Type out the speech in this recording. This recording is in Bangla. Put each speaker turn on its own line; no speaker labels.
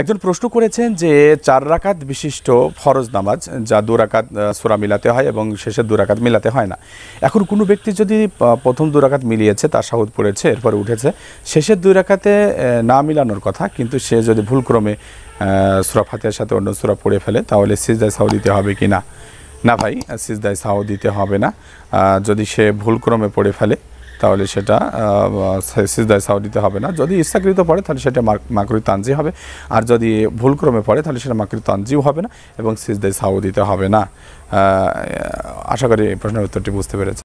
একজন প্রশ্ন করেছেন যে চার রাকাত বিশিষ্ট ফরজ নামাজ যা দু রাকাত সোরা মিলাতে হয় এবং শেষের দু রাকাত মিলাতে হয় না এখন কোনো ব্যক্তি যদি প্রথম দু রাকাত মিলিয়েছে তার সাহুদ পড়েছে এরপরে উঠেছে শেষের দুই না মিলানোর কথা কিন্তু সে যদি ভুলক্রমে সুরা ফাতিয়ার সাথে অন্য সুরা পড়ে ফেলে তাহলে সিজদায় সাহু দিতে হবে কি না না ভাই সিজদায় সাহু দিতে হবে না যদি সে ভুলক্রমে পড়ে ফেলে তাহলে সেটা সিজদায় দিতে হবে না যদি ইচ্ছাকৃত পড়ে তাহলে সেটা মাকরু তানজি হবে আর যদি ভুলক্রমে পড়ে তাহলে সেটা মাকরু তানজিও হবে না এবং সিজদায় সাউদিতে হবে না আশা করি এই প্রশ্নের উত্তরটি বুঝতে পেরেছে